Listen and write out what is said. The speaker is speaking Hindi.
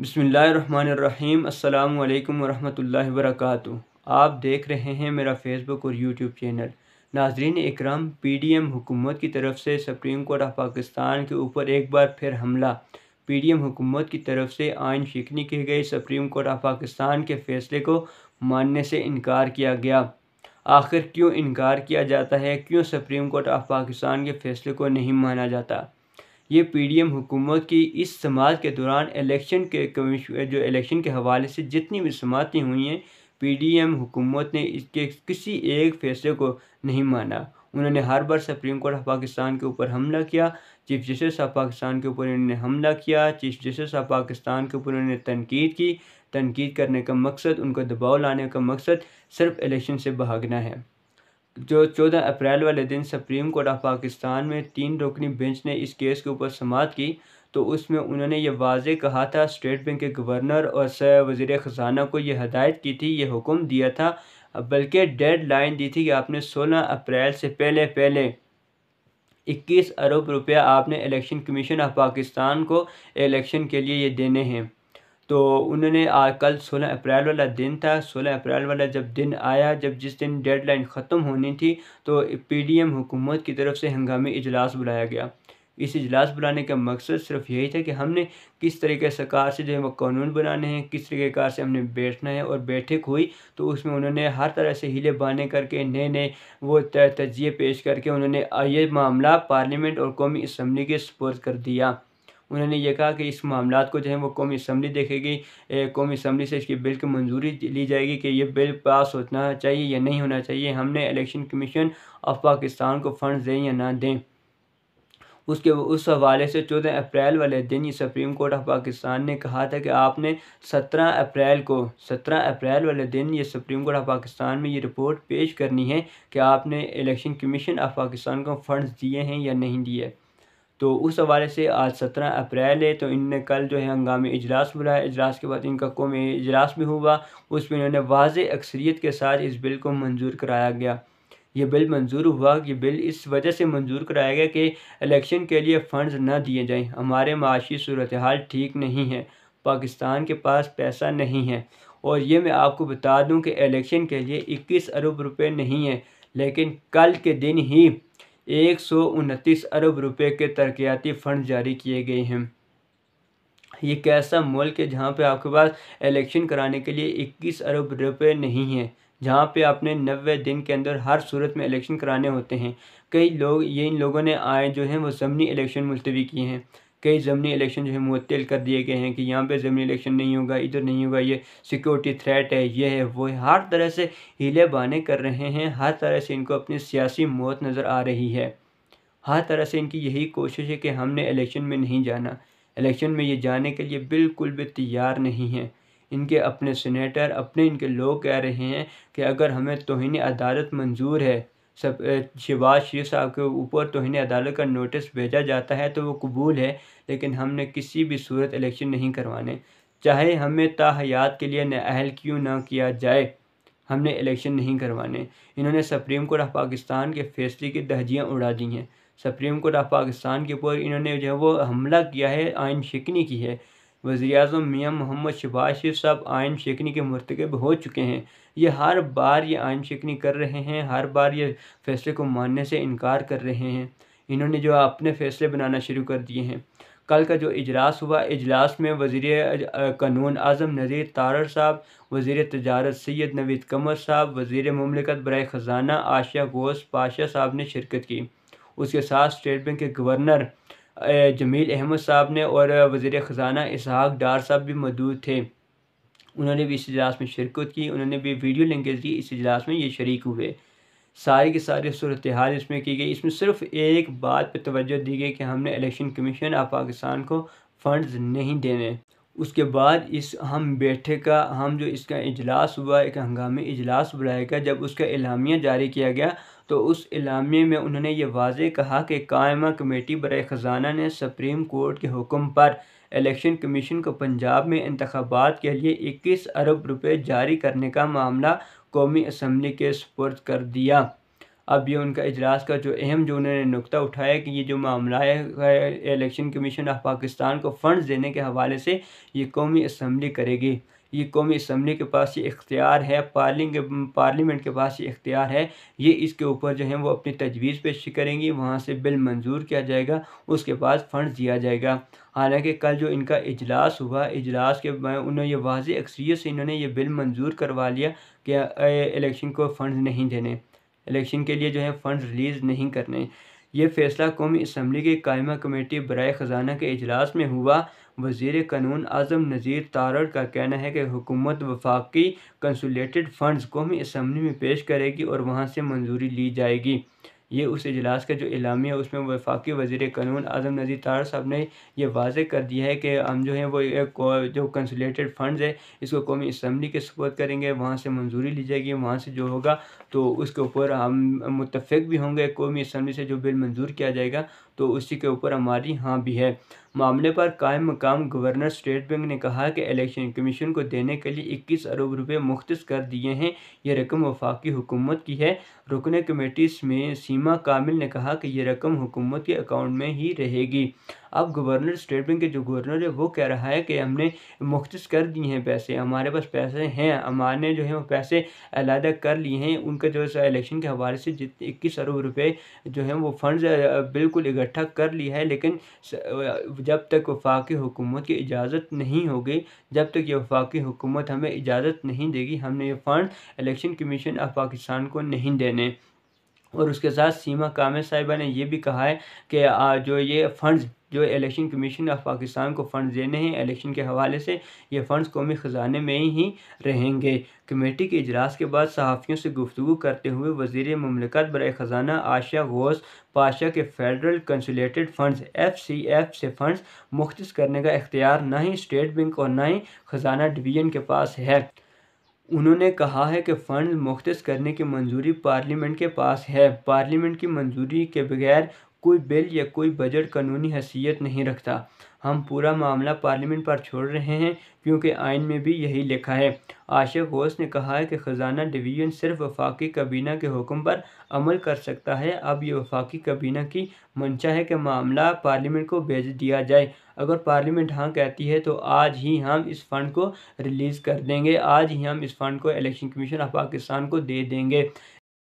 बसमीम् अल्लाम वर्क आप देख रहे हैं मेरा फेसबुक और यूट्यूब चैनल नाजरीन इकराम पी डी एम हुकूमत की तरफ से सुप्रीम कोर्ट ऑफ पाकिस्तान के ऊपर एक बार फिर हमला पी डी एम हुकूमत की तरफ से आइन शिकनी की गई सुप्रीम कोर्ट ऑफ पाकिस्तान के फैसले को मानने से इनकार किया गया आखिर क्यों इनकार किया जाता है क्यों सुप्रीम कोर्ट ऑफ पाकिस्तान के फैसले को नहीं माना जाता ये पी डी एम हुकूमत की इस समाज के दौरान इलेक्शन के जो इलेक्शन के हवाले से जितनी भी समातें हुई हैं पी डी एम हुकूमत ने इसके किसी एक फैसले को नहीं माना उन्होंने हर बार सुप्रीम कोर्ट ऑफ पाकिस्तान के ऊपर हमला किया चीफ जस्टिस ऑफ पाकिस्तान के ऊपर इन्होंने हमला किया चीफ जस्टिस ऑफ पाकिस्तान के ऊपर उन्होंने तनकीद की तनकीद करने का मकसद उनको दबाव लाने का मकसद सिर्फ इलेक्शन से भागना है जो 14 अप्रैल वाले दिन सुप्रीम कोर्ट ऑफ पाकिस्तान में तीन रुकनी बेंच ने इस केस के ऊपर समात की तो उसमें उन्होंने ये वाज कहा था स्टेट बैंक के गवर्नर और वजीर ख़जाना को यह हदायत की थी ये हुक्म दिया था बल्कि डेड लाइन दी थी कि आपने 16 अप्रैल से पहले पहले 21 अरब रुपया आपने इलेक्शन कमीशन ऑफ पाकिस्तान को इलेक्शन के लिए ये देने हैं तो उन्होंने आज कल 16 अप्रैल वाला दिन था 16 अप्रैल वाला जब दिन आया जब जिस दिन डेडलाइन ख़त्म होनी थी तो पीडीएम हुकूमत की तरफ से हंगामी इजलास बुलाया गया इस इजलास बुलाने का मकसद सिर्फ यही था कि हमने किस तरीके कार से जो है वो कानून बनाने हैं किस तरीके कार से हमने बैठना है और बैठक हुई तो उसमें उन्होंने हर तरह से हीले बहाने करके नए नए वो तजिए पेश करके उन्होंने ये मामला पार्लियामेंट और कौमी इसम्बली के सपोर्ट कर दिया उन्होंने ये कहा कि इस मामला को जो है वो कौमी असम्बली देखेगी कौमी असम्बली से इसके बिल की मंजूरी ली जाएगी कि ये बिल पास होना चाहिए या नहीं होना चाहिए हमने इलेक्शन कमीशन ऑफ पाकिस्तान को फंड दें या ना दें उसके उस हवाले से चौदह अप्रैल वाले दिन ये सुप्रीम कोर्ट ऑफ पाकिस्तान ने कहा था कि आपने सत्रह अप्रैल को सत्रह अप्रैल वाले दिन ये सुप्रीम कोर्ट ऑफ पाकिस्तान में ये रिपोर्ट पेश करनी है कि आपने इलेक्शन कमीशन ऑफ पाकिस्तान को फंड्स दिए हैं या नहीं दिए तो उस हवाले से आज सत्रह अप्रैल है तो इनने कल जो है हंगामी इजलास बुलाया इजलास के बाद इनका कौमी इजलास भी हुआ उसमें इन्होंने वाज अक्सरीत के साथ इस बिल को मंजूर कराया गया ये बिल मंजूर हुआ ये बिल इस वजह से मंजूर कराया गया कि इलेक्शन के लिए फ़ंड ना दिए जाएँ हमारे माशी सूरत हाल ठीक नहीं है पाकिस्तान के पास पैसा नहीं है और ये मैं आपको बता दूं कि इलेक्शन के लिए 21 अरब रुपए नहीं है लेकिन कल के दिन ही एक अरब रुपए के तरक्याती फ़ंड जारी किए गए हैं ये कैसा मुल्क है जहाँ पे आपके पास इलेक्शन कराने के लिए 21 अरब रुपए नहीं है जहाँ पे आपने नबे दिन के अंदर हर सूरत में इलेक्शन कराने होते हैं कई लोग ये इन लोगों ने आए जो हैं वो ज़मनी इलेक्शन मुलतवी किए हैं कई ज़मीनी इलेक्शन जो है मुअल कर दिए गए हैं कि यहाँ पे ज़मीनी इलेक्शन नहीं होगा इधर नहीं होगा ये सिक्योरिटी थ्रेट है ये है वो है हर तरह से हीले बहाने कर रहे हैं हर तरह से इनको अपनी सियासी मौत नज़र आ रही है हर तरह से इनकी यही कोशिश है कि हमने इलेक्शन में नहीं जाना इलेक्शन में ये जाने के लिए बिल्कुल भी तैयार नहीं है इनके अपने सीनेटर अपने इनके लोग कह रहे हैं कि अगर हमें तोहनी अदालत मंजूर है सब शिवाज शेख साहब के ऊपर तो इन्हें अदालत का नोटिस भेजा जाता है तो वो कबूल है लेकिन हमने किसी भी सूरत इलेक्शन नहीं करवाने चाहे हमें ताहयात के लिए नाअहल क्यों ना किया जाए हमने इलेक्शन नहीं करवाने इन्होंने सुप्रीम कोर्ट ऑफ पाकिस्तान के फैसले की दहजियाँ उड़ा दी हैं सुप्रीम कोर्ट ऑफ पाकिस्तान के ऊपर इन्होंने जो है वो हमला किया है आइन शिकनी की है वज़ी अजम मियाँ मोहम्मद शरीफ साहब आयन शिकनी के मरतकब हो चुके हैं ये हर बार ये आयन शिकनी कर रहे हैं हर बार ये फैसले को मानने से इनकार कर रहे हैं इन्होंने जो अपने फैसले बनाना शुरू कर दिए हैं कल का जो इजलास हुआ इजलास में वज़ी कानून अजम नज़ीर तारर साहब वज़ी तजारत सैद नवीद कमर साहब वज़ी ममलिकत बर ख़जाना आशिया गोस पाशा साहब ने शिरकत की उसके साथ स्टेट बैंक के गवर्नर जमील अहमद साहब ने और वजीर ख़जाना इसहाक डार साहब भी मौजूद थे उन्होंने भी इस इजलास में शिरकत की उन्होंने भी वीडियो लिंकेज दी इस इजलास में ये शरीक हुए सारी के सारे सूरत हाल इसमें की गई इसमें सिर्फ एक बात पर तोज्जो दी गई कि हमने इलेक्शन कमीशन ऑफ पाकिस्तान को फंड्स नहीं देने उसके बाद इस हम बैठे का हम जो इसका इजलास हुआ एक हंगामी इजलास बुलाया गया जब उसका एलामिया जारी किया गया तो उस इलामे में उन्होंने ये वाज कहा कि कायमा कमेटी बर ख़जाना ने सुप्रीम कोर्ट के हुक्म पर इलेक्शन कमीशन को पंजाब में इंतबात के लिए इक्कीस अरब रुपये जारी करने का मामला कौमी असम्बली के सपर्द कर दिया अब ये उनका इजलास का जो अहम जो उन्होंने नुकता उठाया कि ये जो मामला है इलेक्शन कमीशन ऑफ पाकिस्तान को फंड्स देने के हवाले से ये कौमी असम्बली करेगी ये कौमी असम्बली के पास ये इख्तियार है पार्लिंग पार्लियामेंट के पास ये इख्तियार है ये इसके ऊपर जो है वो अपनी तजवीज़ पेश करेंगी वहाँ से बिल मंजूर किया जाएगा उसके बाद फ़ंड दिया जाएगा हालांकि कल जो इनका इजलास हुआ इजलास के उन्होंने ये वाज अक्सरीत से इन्होंने ये बिल मंजूर करवा लिया कि इलेक्शन को फ़ंड नहीं देने इलेक्शन के लिए जो है फ़ंड रिलीज़ नहीं करने ये फैसला कौमी इसम्बली की कायमा कमेटी बरए ख़जाना के अजलास में हुआ वजीर कानून आजम नज़ीर तारड़ का कहना है कि हुकूमत वफाकी कंसुलेटेड फ़ंड्स कौमी इसम्बली में पेश करेगी और वहाँ से मंजूरी ली जाएगी ये उस इजलास का जो इलामी है उसमें वफाकी वजीर कानून आजम नज़ीर तार साहब ने यह वाज कर दिया है कि हम जो है वो एक जो कंसुलेटेड फंड है इसको कौमी इसम्बली के सपोर्ट करेंगे वहाँ से मंजूरी ली जाएगी वहाँ से जो होगा तो उसके ऊपर हम मुतफ़ भी होंगे कौमी इसम्बली से जो बिल मंजूर किया जाएगा तो उसी के ऊपर हमारी हाँ भी है मामले पर कायम मकाम गवर्नर स्टेट बैंक ने कहा कि इलेक्शन कमीशन को देने के लिए 21 अरब रुपए मुख्त कर दिए हैं यह रकम वफाकी हुकूमत की है रुकन कमेटी में सीमा कामिल ने कहा कि यह रकम हुकूमत के अकाउंट में ही रहेगी अब गवर्नर स्टेट बैंक के जो गवर्नर है वो कह रहा है कि हमने मुख्त कर दिए हैं पैसे हमारे पास पैसे हैं हमारे जो है वो पैसे अलहदा कर लिए हैं उनका जो है इलेक्शन के हवाले से जितने इक्कीस अरब रुपये जो है वो फंड बिल्कुल इकट्ठे इकट्ठा कर लिया है लेकिन जब तक वफाकी हुकूमत की इजाज़त नहीं होगी जब तक ये वफाकी हुकूमत हमें इजाज़त नहीं देगी हमने ये fund election commission of Pakistan को नहीं देने और उसके साथ सीमा कामे साहिबा ने यह भी कहा है कि जो ये फंड्स जो इलेक्शन कमीशन ऑफ पाकिस्तान को फंड देने हैं इलेक्शन के हवाले से ये फंड्स कौमी ख़जाने में ही रहेंगे कमेटी के अजलास के बाद सहाफ़ियों से गुफ्तु करते हुए वजीर ममलिकत बर ख़जाना आशा गौस पाशा के federal consolidated funds F C F से फंड्स मुख्त करने का इख्तियार ना ही स्टेट बैंक और ना ही ख़जाना डिवीजन के पास है उन्होंने कहा है कि फ़ंड मुख्त करने की मंजूरी पार्लियामेंट के पास है पार्लियामेंट की मंजूरी के बगैर कोई बिल या कोई बजट कानूनी हैसियत नहीं रखता हम पूरा मामला पार्लियामेंट पर छोड़ रहे हैं क्योंकि आइन में भी यही लिखा है आशिफ घोष ने कहा है कि ख़जाना डिवीजन सिर्फ वफाकी काबीना के हुक्म पर अमल कर सकता है अब ये वफाकी काबीना की मंशा है कि मामला पार्लियामेंट को भेज दिया जाए अगर पार्लियामेंट हाँ कहती है तो आज ही हम इस फंड को रिलीज़ कर देंगे आज ही हम इस फंड को इलेक्शन कमीशन ऑफ पाकिस्तान को दे देंगे